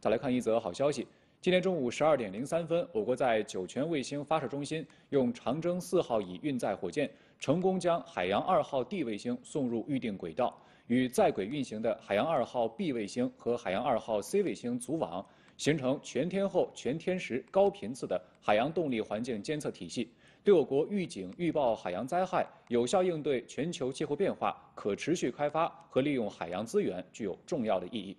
再来看一则好消息。今天中午12点03分，我国在酒泉卫星发射中心用长征四号乙运载火箭成功将海洋二号 D 卫星送入预定轨道，与在轨运行的海洋二号 B 卫星和海洋二号 C 卫星组网，形成全天候、全天时、高频次的海洋动力环境监测体系，对我国预警预报海洋灾害、有效应对全球气候变化、可持续开发和利用海洋资源具有重要的意义。